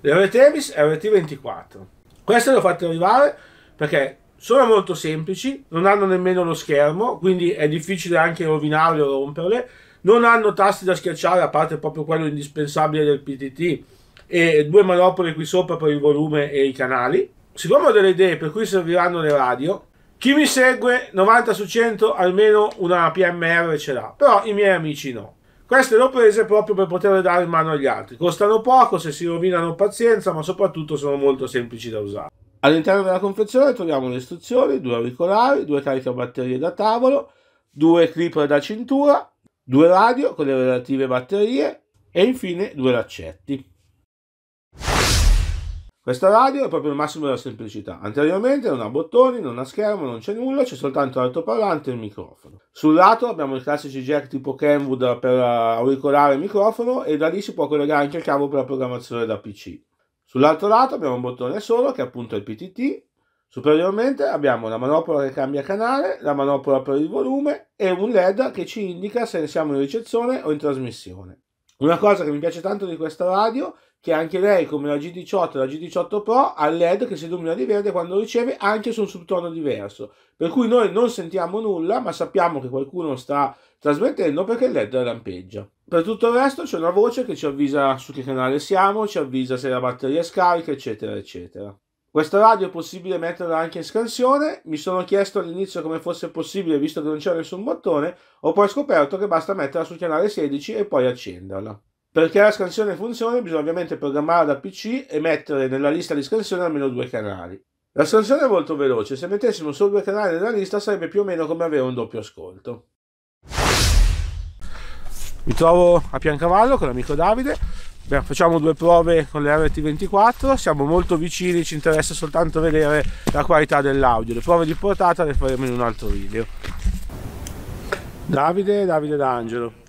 Le ore e ore T24. Queste le ho fatte arrivare perché sono molto semplici, non hanno nemmeno lo schermo, quindi è difficile anche rovinarle o romperle. Non hanno tasti da schiacciare, a parte proprio quello indispensabile del PTT, e due manopole qui sopra per il volume e i canali. Siccome ho delle idee per cui serviranno le radio, chi mi segue 90 su 100 almeno una PMR ce l'ha, però i miei amici no. Queste le ho prese proprio per poterle dare in mano agli altri. Costano poco, se si rovinano pazienza, ma soprattutto sono molto semplici da usare. All'interno della confezione troviamo le istruzioni, due auricolari, due caricabatterie da tavolo, due clipper da cintura, due radio con le relative batterie e infine due laccetti. Questa radio è proprio il massimo della semplicità. Anteriormente non ha bottoni, non ha schermo, non c'è nulla, c'è soltanto l'altoparlante e il microfono. Sul lato abbiamo i classici jack tipo Kenwood per auricolare il microfono e da lì si può collegare anche il cavo per la programmazione da PC. Sull'altro lato abbiamo un bottone solo che è appunto il PTT. Superiormente abbiamo la manopola che cambia canale, la manopola per il volume e un LED che ci indica se siamo in ricezione o in trasmissione. Una cosa che mi piace tanto di questa radio è che anche lei, come la G18 e la G18 Pro, ha LED che si illumina di verde quando riceve anche su un subtono diverso. Per cui noi non sentiamo nulla, ma sappiamo che qualcuno sta trasmettendo perché il LED lampeggia. Per tutto il resto c'è una voce che ci avvisa su che canale siamo, ci avvisa se la batteria è scarica, eccetera, eccetera. Questa radio è possibile metterla anche in scansione, mi sono chiesto all'inizio come fosse possibile visto che non c'era nessun bottone, ho poi scoperto che basta metterla sul canale 16 e poi accenderla. Perché la scansione funzioni bisogna ovviamente programmare da PC e mettere nella lista di scansione almeno due canali. La scansione è molto veloce, se mettessimo solo due canali nella lista sarebbe più o meno come avere un doppio ascolto. Mi trovo a Piancavallo con l'amico Davide, Beh, facciamo due prove con le RT24, siamo molto vicini, ci interessa soltanto vedere la qualità dell'audio, le prove di portata le faremo in un altro video. Davide, Davide D'Angelo.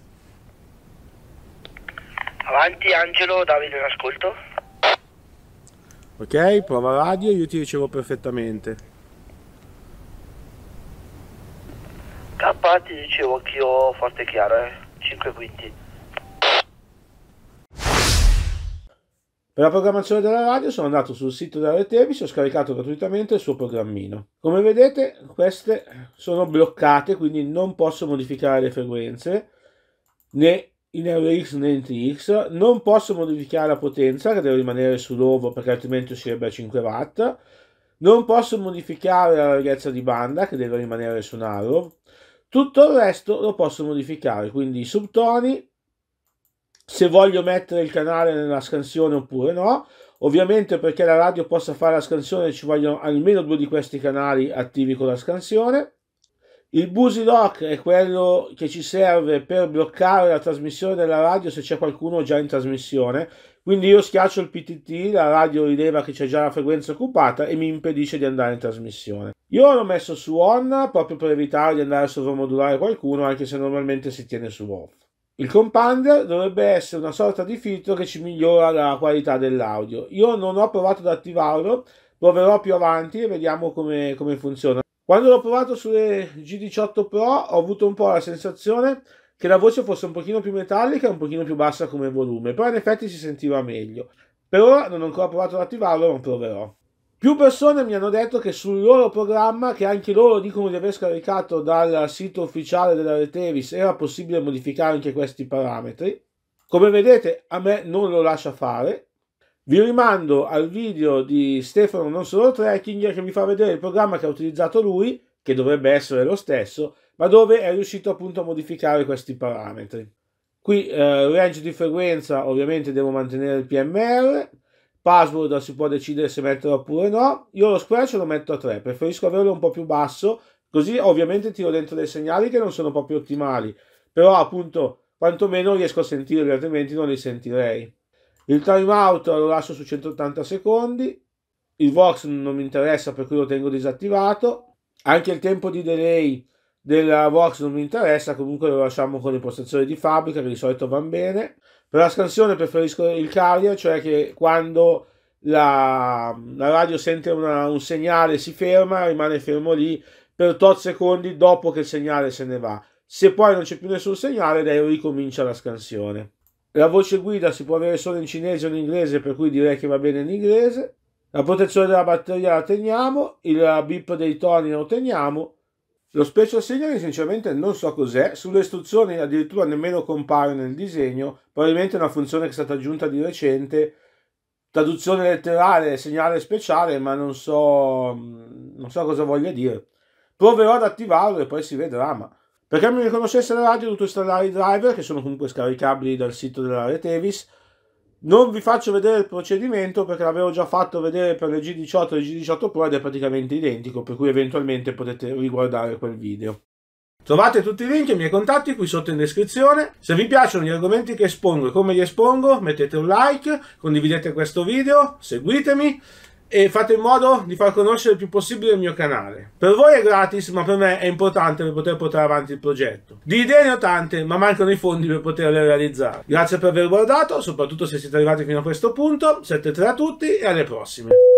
Avanti Angelo, Davide in ascolto. Ok, prova radio, io ti ricevo perfettamente. K ti dicevo io forte e chiaro, eh? 5 quinti. Per la programmazione della radio sono andato sul sito della Retevis e ho scaricato gratuitamente il suo programmino. Come vedete queste sono bloccate, quindi non posso modificare le frequenze né in RX né in TX, non posso modificare la potenza che deve rimanere sull'ovo perché altrimenti uscirebbe a 5 watt, non posso modificare la larghezza di banda che deve rimanere su Narrow, tutto il resto lo posso modificare, quindi i subtoni, se voglio mettere il canale nella scansione oppure no, ovviamente perché la radio possa fare la scansione ci vogliono almeno due di questi canali attivi con la scansione, il Busi Lock è quello che ci serve per bloccare la trasmissione della radio se c'è qualcuno già in trasmissione. Quindi io schiaccio il PTT, la radio rileva che c'è già la frequenza occupata e mi impedisce di andare in trasmissione. Io l'ho messo su on proprio per evitare di andare a sovromodulare qualcuno, anche se normalmente si tiene su off. Il compounder dovrebbe essere una sorta di filtro che ci migliora la qualità dell'audio. Io non ho provato ad attivarlo, proverò più avanti e vediamo come, come funziona. Quando l'ho provato sulle G18 Pro ho avuto un po' la sensazione che la voce fosse un pochino più metallica e un pochino più bassa come volume, però in effetti si sentiva meglio. Per ora non ho ancora provato ad attivarlo, ma proverò. Più persone mi hanno detto che sul loro programma, che anche loro dicono di aver scaricato dal sito ufficiale della Retevis, era possibile modificare anche questi parametri. Come vedete a me non lo lascia fare, vi rimando al video di Stefano Non Solo Trekking che vi fa vedere il programma che ha utilizzato lui, che dovrebbe essere lo stesso, ma dove è riuscito appunto a modificare questi parametri. Qui eh, range di frequenza ovviamente devo mantenere il PMR, password si può decidere se metterlo oppure no, io lo squelch lo metto a 3, preferisco averlo un po' più basso, così ovviamente tiro dentro dei segnali che non sono proprio ottimali, però appunto quantomeno riesco a sentirli, altrimenti non li sentirei. Il time out lo lascio su 180 secondi. Il Vox non mi interessa, per cui lo tengo disattivato. Anche il tempo di delay della Vox non mi interessa, comunque lo lasciamo con le di fabbrica che di solito va bene. Per la scansione preferisco il carrier, cioè che quando la, la radio sente una, un segnale si ferma, rimane fermo lì per tot secondi dopo che il segnale se ne va. Se poi non c'è più nessun segnale, lei ricomincia la scansione. La voce guida si può avere solo in cinese o in inglese, per cui direi che va bene in inglese. La protezione della batteria la teniamo, il bip dei toni lo teniamo. Lo special signal sinceramente non so cos'è, sulle istruzioni addirittura nemmeno compare nel disegno, probabilmente è una funzione che è stata aggiunta di recente, traduzione letterale, segnale speciale, ma non so, non so cosa voglia dire. Proverò ad attivarlo e poi si vedrà, ma perché mi riconoscesse la della radio, tutto installare i driver che sono comunque scaricabili dal sito della Retevis. Non vi faccio vedere il procedimento perché l'avevo già fatto vedere per le G18 e le G18 Pro ed è praticamente identico, per cui eventualmente potete riguardare quel video. Trovate tutti i link e i miei contatti qui sotto in descrizione. Se vi piacciono gli argomenti che espongo e come li espongo, mettete un like, condividete questo video, seguitemi e fate in modo di far conoscere il più possibile il mio canale. Per voi è gratis, ma per me è importante per poter portare avanti il progetto. Di idee ne ho tante, ma mancano i fondi per poterle realizzare. Grazie per aver guardato, soprattutto se siete arrivati fino a questo punto. 7-3 a tutti e alle prossime.